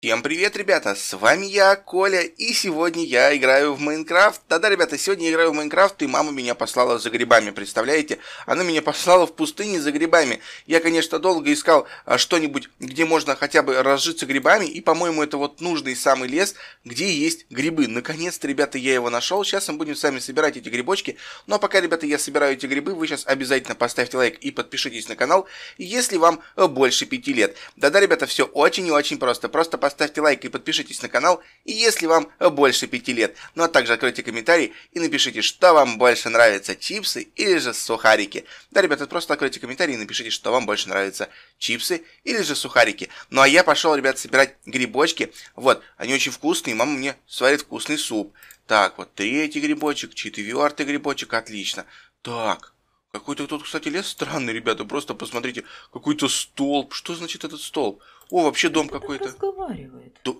Всем привет, ребята! С вами я, Коля, и сегодня я играю в Майнкрафт. Да-да, ребята, сегодня я играю в Майнкрафт, и мама меня послала за грибами, представляете? Она меня послала в пустыне за грибами. Я, конечно, долго искал а, что-нибудь, где можно хотя бы разжиться грибами, и, по-моему, это вот нужный самый лес, где есть грибы. Наконец-то, ребята, я его нашел. Сейчас мы будем с вами собирать эти грибочки. Ну а пока, ребята, я собираю эти грибы, вы сейчас обязательно поставьте лайк и подпишитесь на канал, если вам э, больше пяти лет. Да-да, ребята, все очень и очень просто. Просто поставьте поставьте лайк и подпишитесь на канал, и если вам больше 5 лет. Ну а также откройте комментарий и напишите, что вам больше нравится, чипсы или же сухарики. Да, ребята, просто откройте комментарий и напишите, что вам больше нравится, чипсы или же сухарики. Ну а я пошел, ребят, собирать грибочки. Вот, они очень вкусные, мама мне сварит вкусный суп. Так, вот третий грибочек, четвертый грибочек, отлично. Так, какой-то тут, кстати, лес странный, ребята, просто посмотрите, какой-то столб. Что значит этот столб? О, вообще дом какой-то.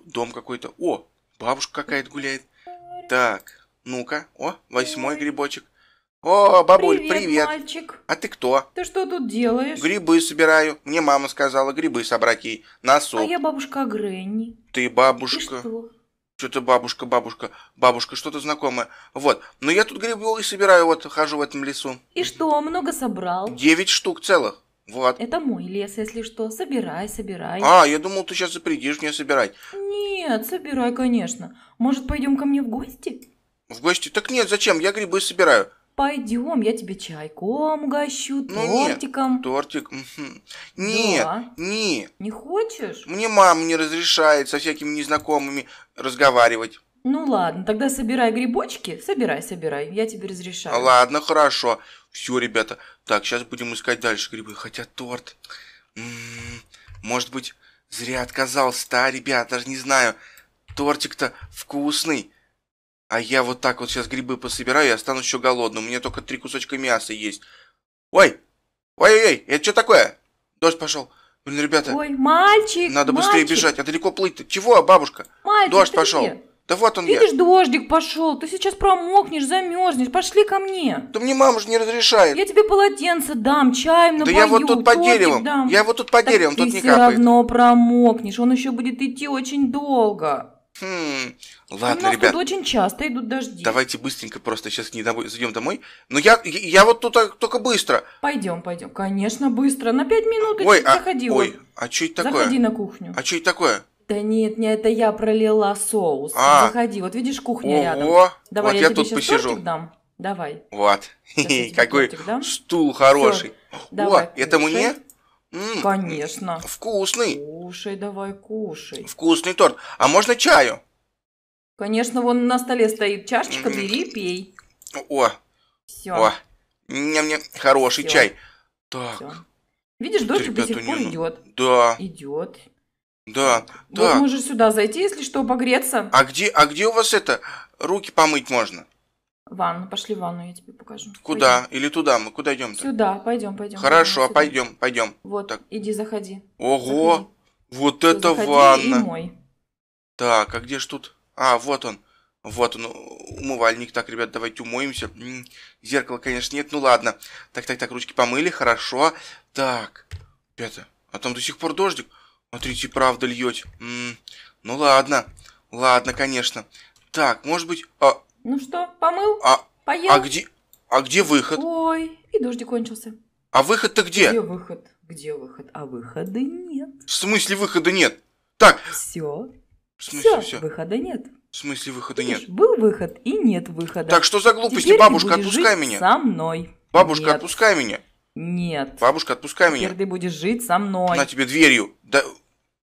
дом какой-то. О, бабушка какая-то гуляет. Так, ну-ка. О, восьмой грибочек. О, бабуль, привет, привет. мальчик. А ты кто? Ты что тут делаешь? Грибы собираю. Мне мама сказала грибы собрать ей на суп. А я бабушка Гренни. Ты бабушка. И что? Что-то бабушка, бабушка, бабушка, что-то знакомое. Вот. Но ну, я тут грибы собираю, вот хожу в этом лесу. И что, много собрал? Девять штук целых. Вот. Это мой лес, если что. Собирай, собирай. А, я думал, ты сейчас запретишь мне собирать. Нет, собирай, конечно. Может, пойдем ко мне в гости? В гости? Так нет, зачем? Я грибы собираю. Пойдем, я тебе чайком угощу, ну, тортиком. Нет, тортик. Нет, да. не. Не хочешь? Мне мама не разрешает со всякими незнакомыми разговаривать. Ну ладно, тогда собирай грибочки. Собирай, собирай, я тебе разрешаю. Ладно, хорошо. Все, ребята. Так, сейчас будем искать дальше грибы. Хотя торт... М м-м, -м, может быть, зря отказался да, а, ребят, даже не знаю. Тортик-то вкусный. А я вот так вот сейчас грибы пособираю и останусь еще голодным. У меня только три кусочка мяса есть. Ой! Ой-ой-ой, это что такое? Дождь пошел. Блин, ребята. Ой, мальчик! Надо мальчик. быстрее бежать, а далеко плыть-то. Чего, бабушка? Мальчик, Дождь привет. пошел. Да вот он Видишь, я. дождик пошел, ты сейчас промокнешь, замерзнешь, пошли ко мне. Да мне мама же не разрешает. Я тебе полотенце дам, чаем набою, Да я вот тут по дереву. я вот тут по дереву. деревом, тут не капает. ты все равно промокнешь, он еще будет идти очень долго. Хм, ладно, У нас ребят. Тут очень часто идут дожди. Давайте быстренько просто сейчас не домой, зайдем домой. Но я, я, я вот тут а, только быстро. Пойдем, пойдем. Конечно, быстро. На пять минут ой, а, заходи. Ой, а что это такое? Заходи на кухню. А что это такое? Да нет, не это я пролила соус. А. Заходи, вот видишь, кухня Ого. рядом. Давай, вот я, я тут сейчас посижу. тортик дам. Давай. Вот. Какой дам. стул хороший. Давай, О, это мне? М-м, Конечно. Вкусный. Кушай, давай, кушай. Вкусный торт. А можно чаю? Конечно, вон на столе стоит чашечка, бери, пей. О. Все. О. мне ням хороший Всё. чай. Так. Всё. Видишь, дочь до сих пор ну, идет. Да. Идет. Да, вот да. можешь сюда зайти, если что, погреться. А где, а где у вас это, руки помыть можно? Ванну, пошли в ванну, я тебе покажу. Куда? Пойдем. Или туда? Мы куда идем? -то? Сюда, пойдем, пойдем. Хорошо, сюда. пойдем, пойдем. Вот, так. иди, заходи. Ого, заходи. вот это заходи ванна. И мой. Так, а где ж тут? А, вот он. Вот он, умывальник. Так, ребят, давайте умоемся. М -м, зеркала, конечно, нет. Ну ладно. Так, так, так, ручки помыли, хорошо. Так, ребята, а там до сих пор дождик. Смотрите, правда льете. ну ладно, ладно, конечно. Так, может быть... А... Ну что, помыл? А... Поел? А где... А где выход? Ой, и дождь кончился. А выход-то где? Где выход? Где выход? А выхода нет. В смысле выхода нет? Так. Все. В смысле все? все? Выхода нет. В смысле выхода Видишь, нет? Был выход и нет выхода. Так что за глупости, Теперь бабушка, отпускай меня. Со мной. Бабушка, нет. отпускай меня. Нет. Бабушка, отпускай меня. Теперь ты будешь жить со мной. На тебе дверью. Да,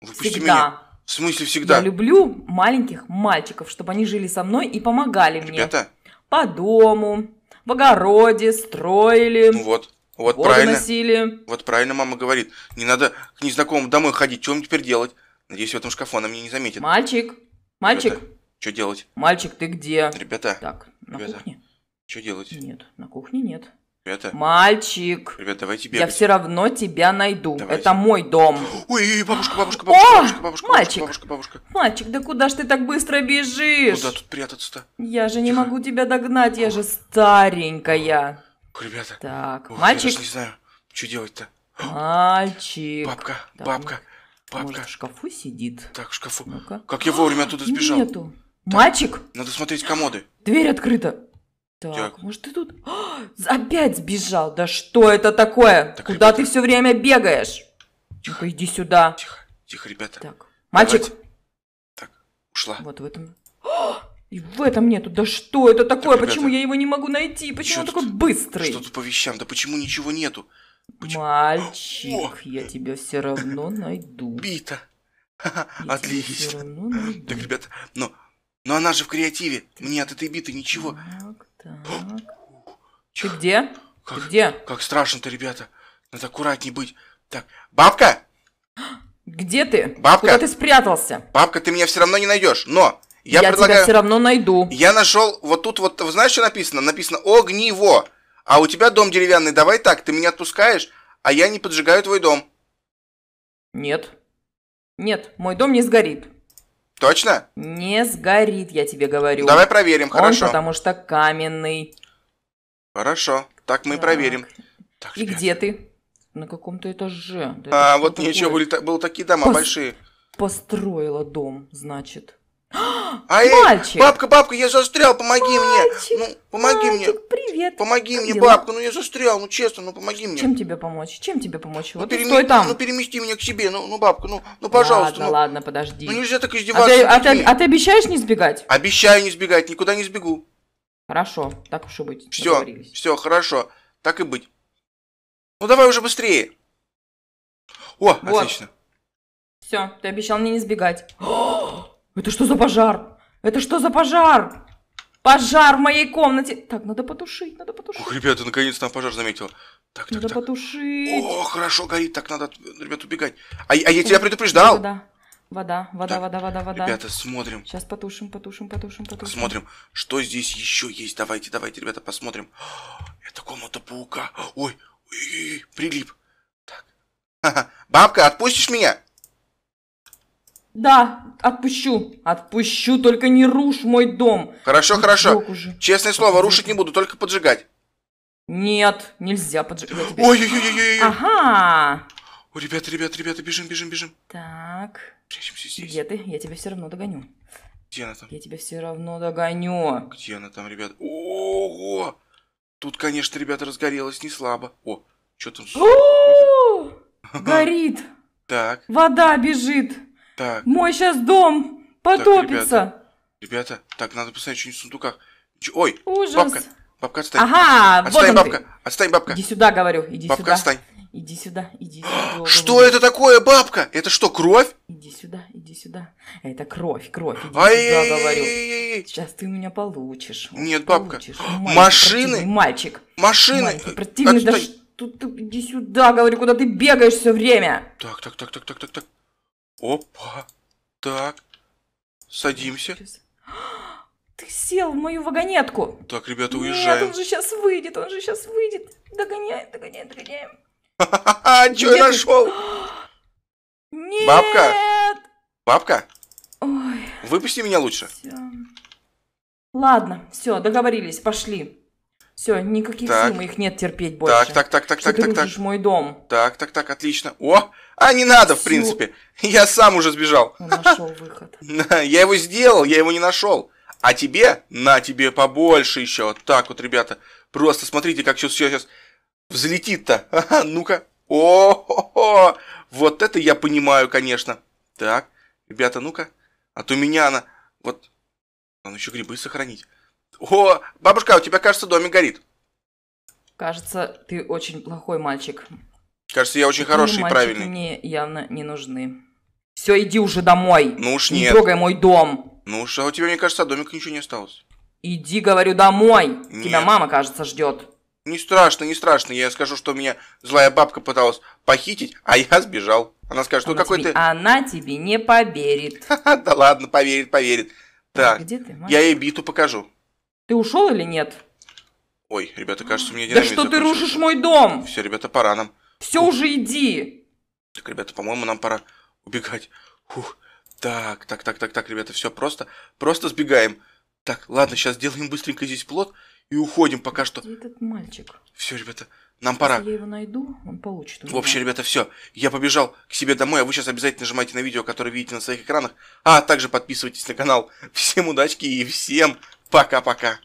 выпусти всегда. меня. В смысле всегда? Я люблю маленьких мальчиков, чтобы они жили со мной и помогали Ребята. мне. Ребята? По дому, в огороде, строили. Ну вот. Вот Воду правильно. Носили. Вот правильно мама говорит. Не надо к незнакомым домой ходить. Что мне теперь делать? Надеюсь, в этом шкафу она меня не заметит. Мальчик. Мальчик. что делать? Мальчик, ты где? Ребята. Так, на ребята, кухне? Что делать? Нет, на кухне нет. Ребята. Мальчик. Ребята, давайте бегать. Я все равно тебя найду. Давайте. Это мой дом. Ой, ой, ой бабушка, бабушка, бабушка, О! бабушка, бабушка, мальчик. бабушка, бабушка. Мальчик, да куда ж ты так быстро бежишь? Куда тут прятаться-то? Я же Тихо. не могу тебя догнать, я же старенькая. Ребята. Так, Ох, мальчик. Я даже не знаю, что делать-то. Мальчик. Бабка, так, бабка, бабка. Может, в шкафу сидит? Так, в шкафу. ну -ка. Как я вовремя оттуда сбежал. Нету. Так, Мальчик! Надо смотреть комоды. Дверь открыта. Так, так. может ты тут... А, опять сбежал! Да что это такое? Так, Куда ребята... ты все время бегаешь? Тихо. иди сюда. Тихо, тихо, ребята. Так, мальчик. Давайте. Так, ушла. Вот в этом... А, и в этом нету. Да что это такое? Так, почему я его не могу найти? Почему что он тут... такой быстрый? Что тут по вещам? Да почему ничего нету? Почему? Мальчик, О! я тебя все равно найду. Бита. Я Отлично. Найду. Так, ребята, но, но она же в креативе. Мне от этой биты ничего. Так. Так. Ты где? Как, Ты где? Как страшно-то, ребята. Надо аккуратней быть. Так, бабка! Где ты? Бабка! Куда ты спрятался? Бабка, ты меня все равно не найдешь, но я, я предлагаю... тебя все равно найду. Я нашел вот тут вот, знаешь, что написано? Написано «Огниво». А у тебя дом деревянный, давай так, ты меня отпускаешь, а я не поджигаю твой дом. Нет. Нет, мой дом не сгорит. Точно? Не сгорит, я тебе говорю. Давай проверим, хорошо. Он потому что каменный. Хорошо, так мы так. проверим. Так, И ребят. где ты? На каком-то этаже. Да а, вот ничего, были, были такие дома Пос... большие. Построила дом, значит. А мальчик! Эй, бабка, бабка, я застрял, помоги мальчик, мне! Ну, помоги мальчик, мне! Привет! Помоги мне, дела? бабка, ну я застрял, ну честно, ну помоги мне! Чем тебе помочь? Чем тебе помочь? Ну, вот перем... стой там! Ну перемести меня к себе, ну, ну бабка, ну, ну пожалуйста! Ладно, ну, ладно, подожди. Ну нельзя так издеваться. А ты, а, ты, а ты обещаешь не сбегать? Обещаю не сбегать, никуда не сбегу. Хорошо, так уж и быть. Все, все, хорошо, так и быть. Ну давай уже быстрее. О, вот. отлично. Все, ты обещал мне не сбегать. Это что за пожар? Это что за пожар? Пожар в моей комнате. Так, надо потушить, надо потушить. Ох, ребята, наконец то там пожар заметил. Так, так, надо так. потушить. О, хорошо, горит. Так, надо, ребят, убегать. А, а я тебя предупреждал. Вода, вода, вода, вода, вода, вода. Ребята, смотрим. Сейчас потушим, потушим, потушим, потушим. Смотрим, что здесь еще есть. Давайте, давайте, ребята, посмотрим. Это комната паука. Ой, прилип. Так. Бабка, отпустишь меня? Да, отпущу. Отпущу, только не рушь мой дом. Хорошо, хорошо. Честное слово, рушить не буду, только поджигать. Нет, нельзя поджигать. Ой-ой-ой-ой-ой. Ага. О, ребята, ребята, ребята, бежим, бежим, бежим. Так. Прячемся здесь. Где ты? Я тебя все равно догоню. Где она там? Я тебя все равно догоню. Где она там, ребят? Ого! Тут, конечно, ребята, разгорелось не слабо. О, что там? Горит! Так. Вода бежит. Так. Мой сейчас дом потопится. ребята, ребята, так, надо посмотреть, что-нибудь в сундуках. Ой, Ужас. бабка, бабка, отстань. Ага, вот отстань, он бабка, ты. отстань, бабка. Иди сюда, говорю, иди бабка, сюда. отстань. Иди сюда, иди сюда. Что это такое, бабка? Это что, кровь? Иди сюда, иди сюда. Это кровь, кровь. Иди сюда, говорю. Сейчас ты у меня получишь. Нет, бабка. Мальчик Машины? противный, Мальчик. Машины. Мальчик противный, да Отстой. ты, иди сюда, говорю, куда ты бегаешь все время. Так, так, так, так, так, так, так. Опа. Так. Садимся. Ты сел в мою вагонетку. Так, ребята, уезжаем. Нет, он же сейчас выйдет, он же сейчас выйдет. Догоняем, догоняем, догоняем. Ха-ха-ха, что я нашел? Нет! Бабка! Бабка! Ой. Выпусти меня лучше. Всё. Ладно, все, договорились, пошли. Все, никаких так. сил моих нет терпеть больше. Так, так, так, так, так, ты так, так. мой дом. Так, так, так, отлично. О, а не надо, Всю... в принципе. Я сам уже сбежал. Он ну, нашел выход. Я его сделал, я его не нашел. А тебе, на тебе побольше еще. Вот так вот, ребята. Просто смотрите, как все сейчас взлетит-то. Ага, ну-ка. О, вот это я понимаю, конечно. Так, ребята, ну-ка. А то меня она... Вот, надо еще грибы сохранить. О, бабушка, а у тебя, кажется, домик горит. Кажется, ты очень плохой мальчик. Кажется, я очень Такие хороший и правильный. мне явно не нужны. Все, иди уже домой. Ну уж нет. Не трогай мой дом. Ну уж, а у тебя, мне кажется, домик ничего не осталось. Иди, говорю, домой. Нет. Тебя мама, кажется, ждет. Не страшно, не страшно. Я скажу, что меня злая бабка пыталась похитить, а я сбежал. Она скажет, ну она какой тебе, Она тебе не поверит. Да ладно, поверит, поверит. Так, Где ты, я ей биту покажу. Ты ушел или нет? Ой, ребята, кажется, у меня динамит Да что ты рушишь мой дом? Все, ребята, пора нам. Все Фух. уже иди. Так, ребята, по-моему, нам пора убегать. Фух. Так, так, так, так, так, ребята, все просто, просто сбегаем. Так, ладно, сейчас сделаем быстренько здесь плод и уходим пока что. Где этот мальчик? Все, ребята, нам Если пора. я его найду, он получит. В общем, ребята, все. Я побежал к себе домой, а вы сейчас обязательно нажимайте на видео, которое видите на своих экранах, а также подписывайтесь на канал. Всем удачки и всем Пока-пока.